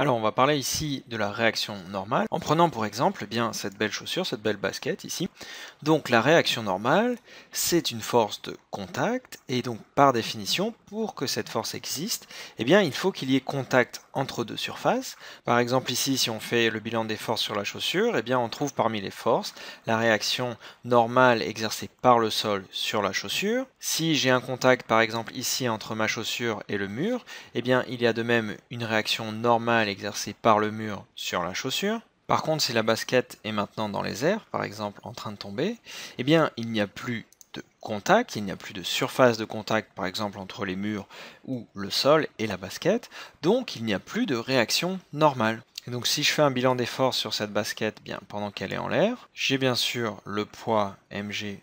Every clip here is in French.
Alors on va parler ici de la réaction normale, en prenant pour exemple eh bien cette belle chaussure, cette belle basket ici. Donc la réaction normale, c'est une force de contact, et donc par définition, pour que cette force existe, eh bien il faut qu'il y ait contact entre deux surfaces. Par exemple ici, si on fait le bilan des forces sur la chaussure, eh bien on trouve parmi les forces la réaction normale exercée par le sol sur la chaussure. Si j'ai un contact par exemple ici entre ma chaussure et le mur, eh bien il y a de même une réaction normale exercé exercée par le mur sur la chaussure. Par contre, si la basket est maintenant dans les airs, par exemple en train de tomber, eh bien, il n'y a plus de contact, il n'y a plus de surface de contact, par exemple entre les murs ou le sol et la basket, donc il n'y a plus de réaction normale. donc si je fais un bilan des sur cette basket eh bien, pendant qu'elle est en l'air, j'ai bien sûr le poids mg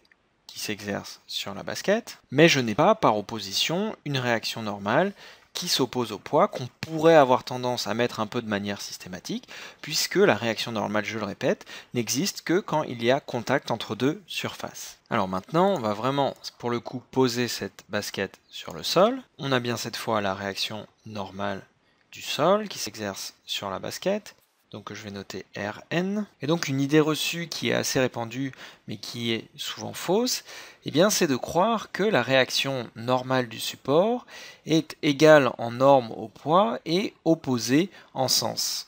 qui s'exerce sur la basket, mais je n'ai pas par opposition une réaction normale qui s'oppose au poids, qu'on pourrait avoir tendance à mettre un peu de manière systématique, puisque la réaction normale, je le répète, n'existe que quand il y a contact entre deux surfaces. Alors maintenant, on va vraiment, pour le coup, poser cette basket sur le sol. On a bien cette fois la réaction normale du sol qui s'exerce sur la basket. Donc je vais noter Rn. Et donc une idée reçue qui est assez répandue mais qui est souvent fausse, eh bien c'est de croire que la réaction normale du support est égale en norme au poids et opposée en sens.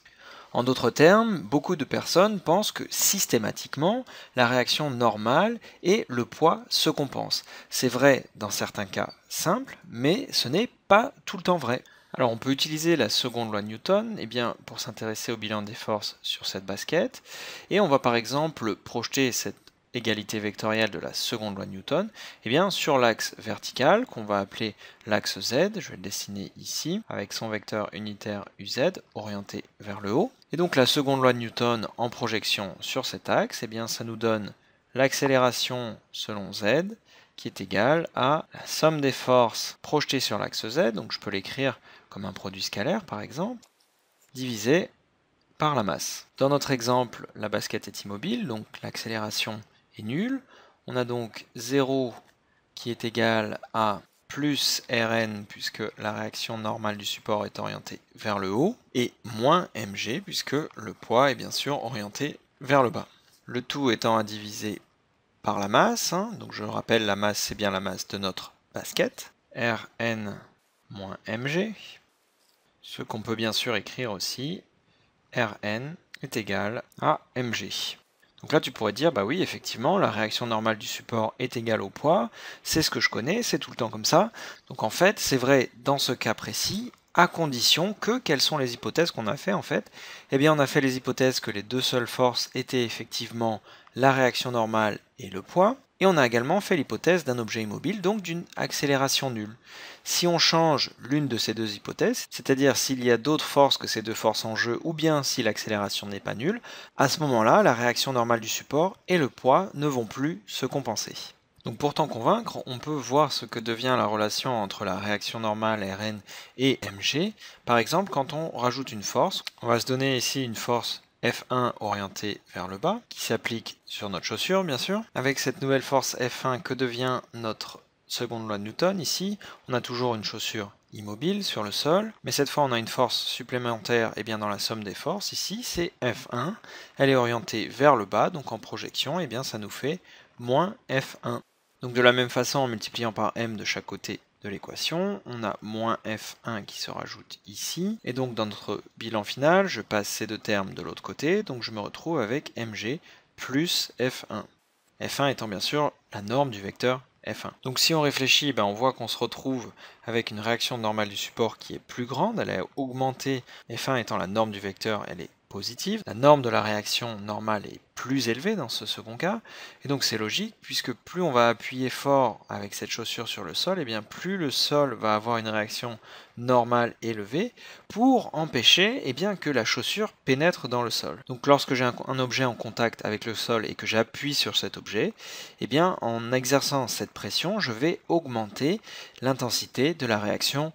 En d'autres termes, beaucoup de personnes pensent que systématiquement, la réaction normale et le poids se compensent. C'est vrai dans certains cas simples, mais ce n'est pas tout le temps vrai. Alors on peut utiliser la seconde loi de Newton eh bien, pour s'intéresser au bilan des forces sur cette basket. Et on va par exemple projeter cette égalité vectorielle de la seconde loi de Newton eh bien, sur l'axe vertical qu'on va appeler l'axe Z. Je vais le dessiner ici avec son vecteur unitaire UZ orienté vers le haut. Et donc la seconde loi de Newton en projection sur cet axe, eh bien, ça nous donne l'accélération selon Z qui est égale à la somme des forces projetées sur l'axe Z. Donc je peux l'écrire un produit scalaire par exemple, divisé par la masse. Dans notre exemple, la basket est immobile, donc l'accélération est nulle. On a donc 0 qui est égal à plus Rn puisque la réaction normale du support est orientée vers le haut, et moins mg puisque le poids est bien sûr orienté vers le bas. Le tout étant à diviser par la masse, hein, donc je rappelle la masse c'est bien la masse de notre basket, Rn moins mg, ce qu'on peut bien sûr écrire aussi, Rn est égal à mg. Donc là, tu pourrais dire, bah oui, effectivement, la réaction normale du support est égale au poids, c'est ce que je connais, c'est tout le temps comme ça. Donc en fait, c'est vrai dans ce cas précis, à condition que, quelles sont les hypothèses qu'on a fait en fait Eh bien, on a fait les hypothèses que les deux seules forces étaient effectivement la réaction normale et le poids, et on a également fait l'hypothèse d'un objet immobile, donc d'une accélération nulle. Si on change l'une de ces deux hypothèses, c'est-à-dire s'il y a d'autres forces que ces deux forces en jeu, ou bien si l'accélération n'est pas nulle, à ce moment-là, la réaction normale du support et le poids ne vont plus se compenser. Donc pour t'en convaincre, on peut voir ce que devient la relation entre la réaction normale Rn et mg. Par exemple, quand on rajoute une force, on va se donner ici une force F1 orienté vers le bas, qui s'applique sur notre chaussure bien sûr. Avec cette nouvelle force F1, que devient notre seconde loi de Newton ici On a toujours une chaussure immobile sur le sol, mais cette fois on a une force supplémentaire et eh bien dans la somme des forces ici, c'est F1. Elle est orientée vers le bas, donc en projection, et eh bien ça nous fait moins F1. Donc de la même façon, en multipliant par m de chaque côté de l'équation, on a moins f1 qui se rajoute ici, et donc dans notre bilan final, je passe ces deux termes de l'autre côté, donc je me retrouve avec mg plus f1. f1 étant bien sûr la norme du vecteur F1. Donc si on réfléchit, ben, on voit qu'on se retrouve avec une réaction normale du support qui est plus grande, elle est augmenté, F1 étant la norme du vecteur, elle est positive. La norme de la réaction normale est plus élevée dans ce second cas, et donc c'est logique, puisque plus on va appuyer fort avec cette chaussure sur le sol, et eh bien plus le sol va avoir une réaction normale élevée pour empêcher et eh bien, que la chaussure pénètre dans le sol. Donc lorsque j'ai un, objet en contact avec le sol et que j'appuie sur cet objet, et eh bien en exerçant cette pression, je vais augmenter l'intensité de la réaction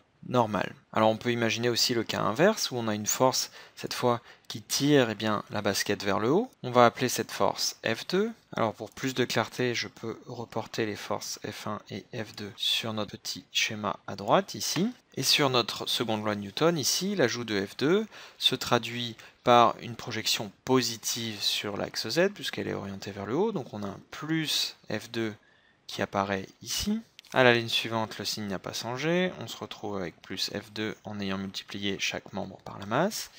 alors on peut imaginer aussi le cas inverse où on a une force cette fois qui tire eh bien, la basket vers le haut. On va appeler cette force F2. Alors pour plus de clarté, je peux reporter les forces F1 et F2 sur notre petit schéma à droite ici. Et sur notre seconde loi de Newton ici, l'ajout de F2 se traduit par une projection positive sur l'axe Z puisqu'elle est orientée vers le haut. Donc on a un plus F2 qui apparaît ici. À la ligne suivante, le signe n'a pas changé. On se retrouve avec plus F2 en ayant multiplié chaque membre par la masse.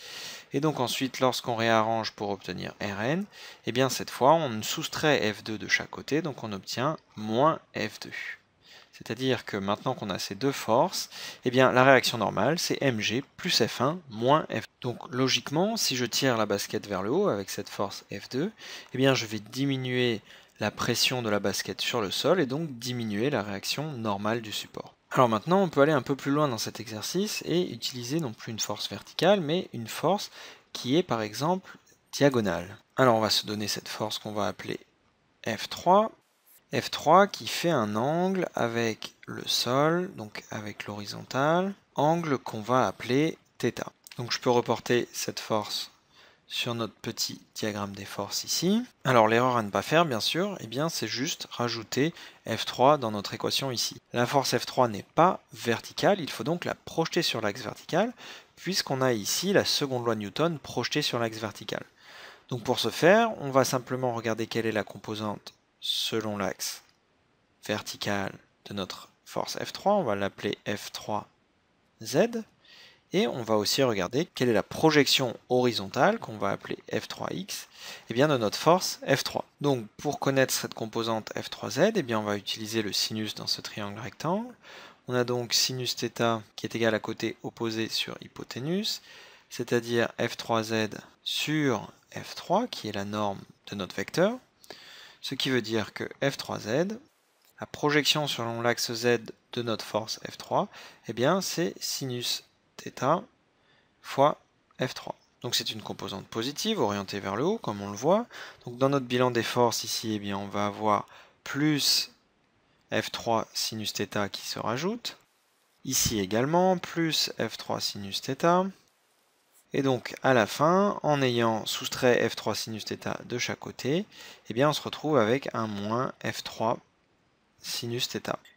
Et donc ensuite, lorsqu'on réarrange pour obtenir Rn, et eh bien cette fois, on soustrait F2 de chaque côté, donc on obtient moins F2. C'est-à-dire que maintenant qu'on a ces deux forces, eh bien la réaction normale c'est mg plus F1 moins F2. Donc logiquement, si je tire la basket vers le haut avec cette force F2, eh bien je vais diminuer la pression de la basket sur le sol et donc diminuer la réaction normale du support. Alors maintenant, on peut aller un peu plus loin dans cet exercice et utiliser non plus une force verticale, mais une force qui est par exemple diagonale. Alors on va se donner cette force qu'on va appeler F3 F3 qui fait un angle avec le sol, donc avec l'horizontale, angle qu'on va appeler θ. Donc je peux reporter cette force sur notre petit diagramme des forces ici. Alors l'erreur à ne pas faire, bien sûr, eh bien c'est juste rajouter F3 dans notre équation ici. La force F3 n'est pas verticale, il faut donc la projeter sur l'axe vertical, puisqu'on a ici la seconde loi Newton projetée sur l'axe vertical. Donc pour ce faire, on va simplement regarder quelle est la composante selon l'axe vertical de notre force F3, on va l'appeler F3Z, et on va aussi regarder quelle est la projection horizontale, qu'on va appeler F3X, et eh bien de notre force F3. Donc pour connaître cette composante F3Z, et eh bien on va utiliser le sinus dans ce triangle rectangle. On a donc sinus θ qui est égal à côté opposé sur hypoténuse, c'est-à-dire F3Z sur F3, qui est la norme de notre vecteur ce qui veut dire que F3Z, la projection selon l'axe Z de notre force F3, eh bien c'est sinus θ fois F3. Donc c'est une composante positive orientée vers le haut, comme on le voit. Donc dans notre bilan des forces ici, eh bien on va avoir plus F3 sinus θ qui se rajoute. Ici également, plus F3 sinus θ. Et donc à la fin, en ayant soustrait f3 sinus de chaque côté, eh bien on se retrouve avec un moins f3 sinus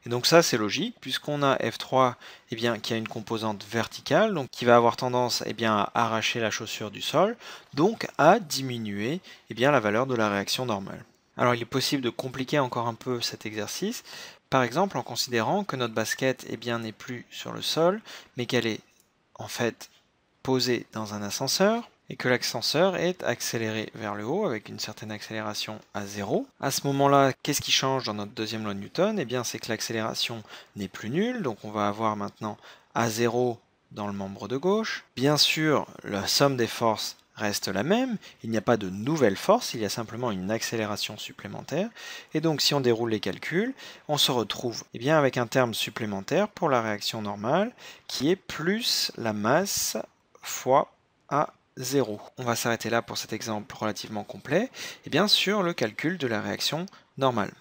Et donc ça c'est logique, puisqu'on a f3 eh bien, qui a une composante verticale, donc qui va avoir tendance eh bien, à arracher la chaussure du sol, donc à diminuer eh bien, la valeur de la réaction normale. Alors il est possible de compliquer encore un peu cet exercice, par exemple en considérant que notre basket eh bien, n'est plus sur le sol, mais qu'elle est en fait posé dans un ascenseur et que l'ascenseur est accéléré vers le haut avec une certaine accélération à 0 À ce moment-là, qu'est-ce qui change dans notre deuxième loi de Newton Eh bien, c'est que l'accélération n'est plus nulle, donc on va avoir maintenant à 0 dans le membre de gauche. Bien sûr, la somme des forces reste la même, il n'y a pas de nouvelle force, il y a simplement une accélération supplémentaire, et donc si on déroule les calculs, on se retrouve eh bien, avec un terme supplémentaire pour la réaction normale, qui est plus la masse fois à 0. On va s'arrêter là pour cet exemple relativement complet, et bien sûr le calcul de la réaction normale.